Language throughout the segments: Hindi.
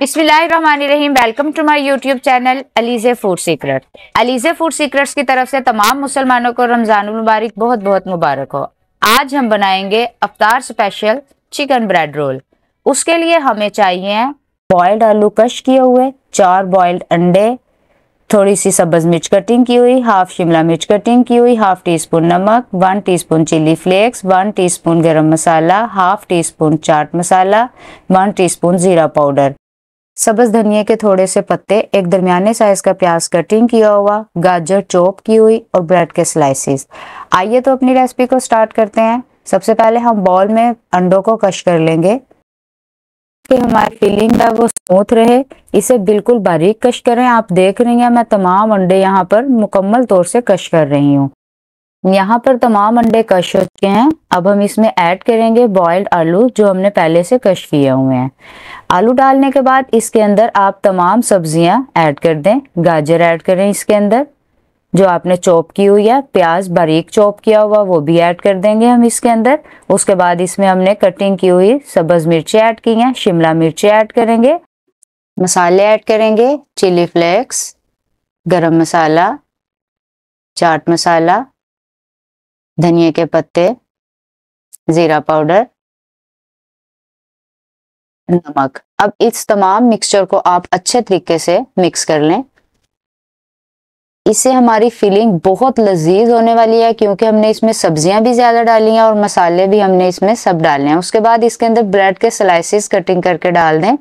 बिस्मिल्लाहिर्रहमानिर्रहीम welcome to my YouTube channel Alizeh food secret Alizeh food secrets की तरफ से तमाम मुसलमानों को रमजान मुबारक बहुत बहुत मुबारक हो आज हम बनाएंगे अफ्तार स्पेशल चिकन ब्रेड रोल उसके लिए हमें चाहिए बॉयल्ड आलू कश किए हुए चार बॉयल्ड अंडे थोड़ी सी सब्ज मिर्च कटिंग की हुई हाफ शिमला मिर्च कटिंग की हुई हाफ टी स्पून नमक one teaspoon chilli flakes one teaspoon गर्म मसाला हाफ टी स्पून चाट मसाला वन टी स्पून ज़ीरा पाउडर सब्ज धनिया के थोड़े से पत्ते एक दरमियाने साइज का प्याज कटिंग किया हुआ गाजर चॉप की हुई और ब्रेड के स्लाइसेस आइए तो अपनी रेसिपी को स्टार्ट करते हैं सबसे पहले हम बॉल में अंडों को कश कर लेंगे कि हमारी फिलिंग है वो स्मूथ रहे इसे बिल्कुल बारीक कश करें आप देख रही हैं मैं तमाम अंडे यहाँ पर मुकम्मल तौर से कश कर रही हूँ यहाँ पर तमाम अंडे कश हो चुके हैं अब हम इसमें ऐड करेंगे बॉयल्ड आलू जो हमने पहले से कश किए हुए हैं आलू डालने के बाद इसके अंदर आप तमाम सब्जियां ऐड कर दें गाजर ऐड करें इसके अंदर जो आपने चॉप की हुई है प्याज बारीक चॉप किया हुआ वो भी ऐड कर देंगे हम इसके अंदर उसके बाद इसमें हमने कटिंग की हुई सब्ज मिर्ची ऐड की हैं शिमला मिर्ची ऐड करेंगे मसाले ऐड करेंगे चिली फ्लेक्स गरम मसाला चाट मसाला धनिया के पत्ते जीरा पाउडर नमक अब इस तमाम मिक्सचर को आप अच्छे तरीके से मिक्स कर लें इससे हमारी फीलिंग बहुत लजीज होने वाली है क्योंकि हमने इसमें सब्जियां भी ज्यादा डाली हैं और मसाले भी हमने इसमें सब डाले हैं उसके बाद इसके अंदर ब्रेड के स्लाइसिस कटिंग करके डाल दें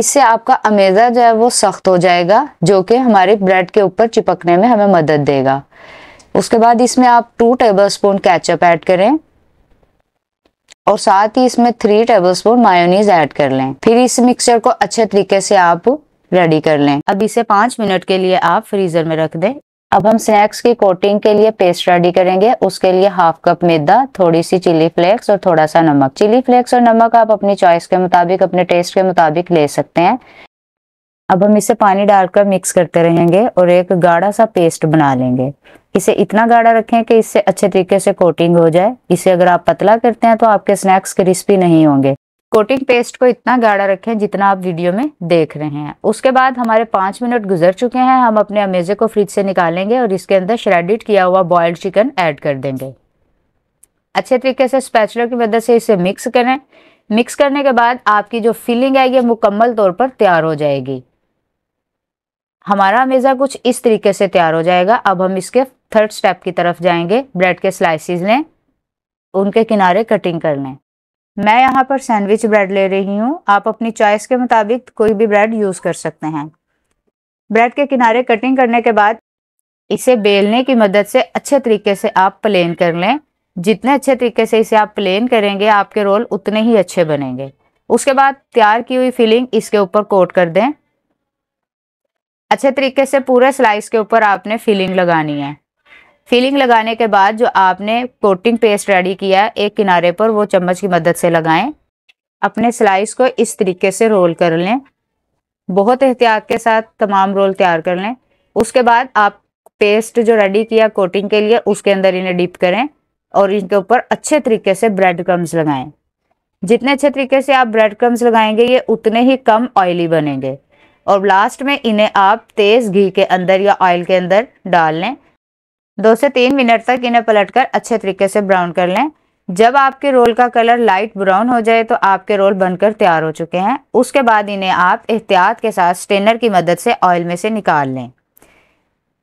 इससे आपका अमेजा जो है वो सख्त हो जाएगा जो कि हमारे ब्रेड के ऊपर चिपकने में हमें मदद देगा उसके बाद इसमें आप two tablespoon ketchup add करें और साथ ही इसमें three tablespoon mayonnaise add कर लें फिर इस मिक्सचर को अच्छे तरीके से आप रेडी कर लें अब इसे पांच मिनट के लिए आप फ्रीजर में रख दें अब हम स्नैक्स की कोटिंग के लिए पेस्ट रेडी करेंगे उसके लिए हाफ कप मैदा थोड़ी सी चिली फ्लेक्स और थोड़ा सा नमक चिली फ्लेक्स और नमक आप अपनी चॉइस के मुताबिक अपने टेस्ट के मुताबिक ले सकते हैं अब हम इसे पानी डालकर मिक्स करते रहेंगे और एक गाढ़ा सा पेस्ट बना लेंगे इसे इतना गाढ़ा रखें कि इससे अच्छे तरीके से कोटिंग हो जाए इसे अगर आप पतला करते हैं तो आपके स्नैक्स क्रिस्पी नहीं होंगे कोटिंग पेस्ट को इतना गाढ़ा रखें जितना आप वीडियो में देख रहे हैं उसके बाद हमारे पांच मिनट गुजर चुके हैं हम अपने अमेजे को फ्रिज से निकालेंगे और इसके अंदर श्रेडिड किया हुआ बॉयल्ड चिकन ऐड कर देंगे अच्छे तरीके से स्पैचलर की मदद से इसे मिक्स करें मिक्स करने के बाद आपकी जो फिलिंग है ये मुकम्मल तौर पर तैयार हो जाएगी हमारा अमेज़ा कुछ इस तरीके से तैयार हो जाएगा अब हम इसके थर्ड स्टेप की तरफ जाएंगे ब्रेड के स्लाइसिस लें उनके किनारे कटिंग कर लें मैं यहाँ पर सैंडविच ब्रेड ले रही हूँ आप अपनी चॉइस के मुताबिक कोई भी ब्रेड यूज़ कर सकते हैं ब्रेड के किनारे कटिंग करने के बाद इसे बेलने की मदद से अच्छे तरीके से आप प्लेन कर लें जितने अच्छे तरीके से इसे आप प्लेन करेंगे आपके रोल उतने ही अच्छे बनेंगे उसके बाद तैयार की हुई फिलिंग इसके ऊपर कोट कर दें अच्छे तरीके से पूरे स्लाइस के ऊपर आपने फिलिंग लगानी है फीलिंग लगाने के बाद जो आपने कोटिंग पेस्ट रेडी किया एक किनारे पर वो चम्मच की मदद से लगाएं अपने स्लाइस को इस तरीके से रोल कर लें बहुत एहतियात के साथ तमाम रोल तैयार कर लें उसके बाद आप पेस्ट जो रेडी किया कोटिंग के लिए उसके अंदर इन्हें डिप करें और इनके ऊपर अच्छे तरीके से ब्रेड क्रम्स लगाएं जितने अच्छे तरीके से आप ब्रेड क्रम्स लगाएंगे ये उतने ही कम ऑयली बनेंगे और लास्ट में इन्हें आप तेज़ घी के अंदर या ऑयल के अंदर डाल लें दो से तीन मिनट तक इन्हें पलटकर अच्छे तरीके से ब्राउन कर लें जब आपके रोल का कलर लाइट ब्राउन हो जाए तो आपके रोल बनकर तैयार हो चुके हैं उसके बाद इन्हें आप एहतियात के साथ स्टेनर की मदद से ऑयल में से निकाल लें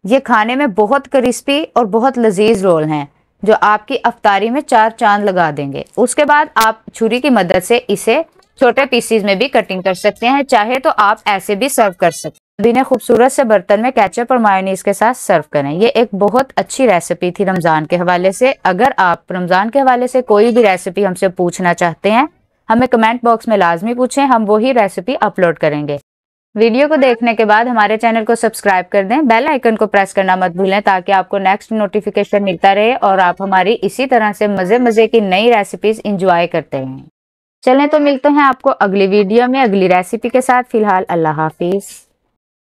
ये खाने में बहुत क्रिस्पी और बहुत लजीज रोल हैं जो आपकी अफ्तारी में चार चांद लगा देंगे उसके बाद आप छुरी की मदद से इसे छोटे पीसीज में भी कटिंग कर सकते हैं चाहे तो आप ऐसे भी सर्व कर सकते पुदीने खूबसूरत से बर्तन में कैचअप और मायोनीस के साथ सर्व करें ये एक बहुत अच्छी रेसिपी थी रमज़ान के हवाले से अगर आप रमज़ान के हवाले से कोई भी रेसिपी हमसे पूछना चाहते हैं हमें कमेंट बॉक्स में लाजमी पूछें हम वही रेसिपी अपलोड करेंगे वीडियो को देखने के बाद हमारे चैनल को सब्सक्राइब कर दें बेल आइकन को प्रेस करना मत भूलें ताकि आपको नेक्स्ट नोटिफिकेशन मिलता रहे और आप हमारी इसी तरह से मज़े मज़े की नई रेसिपीज़ इंजॉय करते हैं चलें तो मिलते हैं आपको अगली वीडियो में अगली रेसिपी के साथ फिलहाल अल्लाह हाफिज़